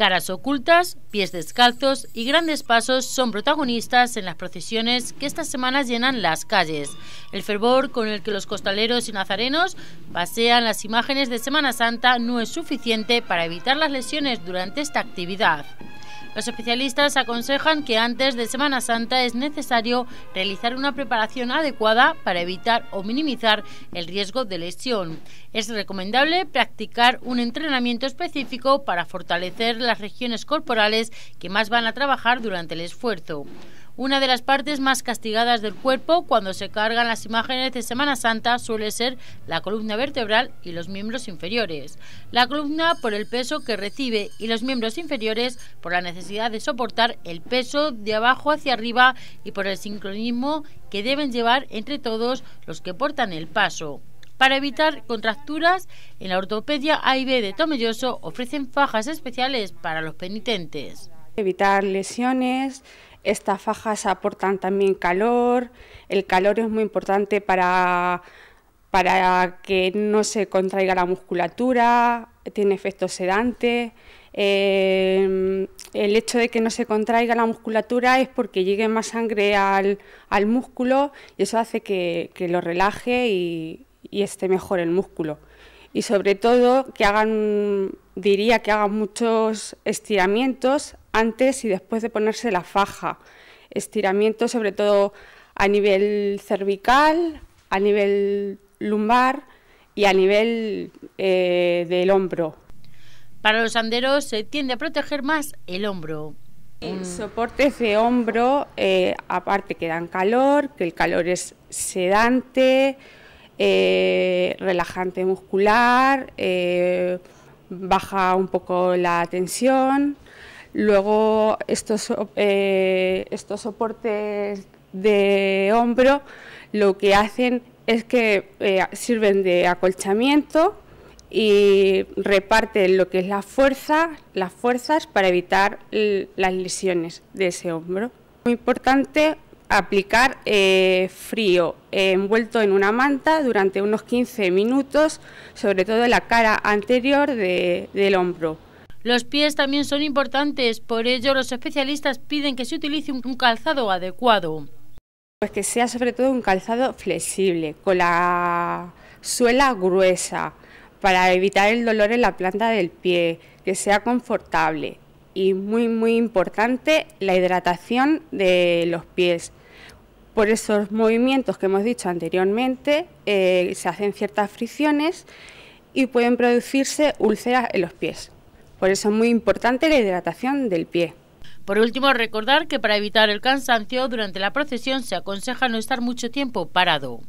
Caras ocultas, pies descalzos y grandes pasos son protagonistas en las procesiones que estas semanas llenan las calles. El fervor con el que los costaleros y nazarenos pasean las imágenes de Semana Santa no es suficiente para evitar las lesiones durante esta actividad. Los especialistas aconsejan que antes de Semana Santa es necesario realizar una preparación adecuada para evitar o minimizar el riesgo de lesión. Es recomendable practicar un entrenamiento específico para fortalecer las regiones corporales que más van a trabajar durante el esfuerzo. Una de las partes más castigadas del cuerpo cuando se cargan las imágenes de Semana Santa suele ser la columna vertebral y los miembros inferiores. La columna por el peso que recibe y los miembros inferiores por la necesidad de soportar el peso de abajo hacia arriba y por el sincronismo que deben llevar entre todos los que portan el paso. Para evitar contracturas, en la ortopedia A y B de Tomelloso ofrecen fajas especiales para los penitentes. Evitar lesiones, estas fajas aportan también calor, el calor es muy importante para, para que no se contraiga la musculatura, tiene efecto sedante... Eh, el hecho de que no se contraiga la musculatura es porque llegue más sangre al, músculo y eso hace que, lo relaje y, y esté mejor el músculo. Y sobre todo que hagan, diría que hagan muchos estiramientos antes y después de ponerse la faja. Estiramiento sobre todo a nivel cervical, a nivel lumbar y a nivel eh, del hombro. Para los anderos se tiende a proteger más el hombro. Soportes de hombro, eh, aparte que dan calor, que el calor es sedante, eh, relajante muscular, baja un poco la tensión Luego eh, estos, soportes de hombro lo que hacen es que eh, sirven de acolchamiento y reparten lo que es la fuerza, las fuerzas para evitar las lesiones de ese hombro. Muy importante aplicar eh, frío envuelto en una manta durante unos 15 minutos, sobre todo en la cara anterior del hombro. Los pies también son importantes, por ello los especialistas piden que se utilice un calzado adecuado. Pues que sea sobre todo un calzado flexible, con la suela gruesa, para evitar el dolor en la planta del pie, que sea confortable y muy muy importante la hidratación de los pies. Por esos movimientos que hemos dicho anteriormente eh, se hacen ciertas fricciones y pueden producirse úlceras en los pies. Por eso es muy importante la hidratación del pie. Por último, recordar que para evitar el cansancio durante la procesión se aconseja no estar mucho tiempo parado.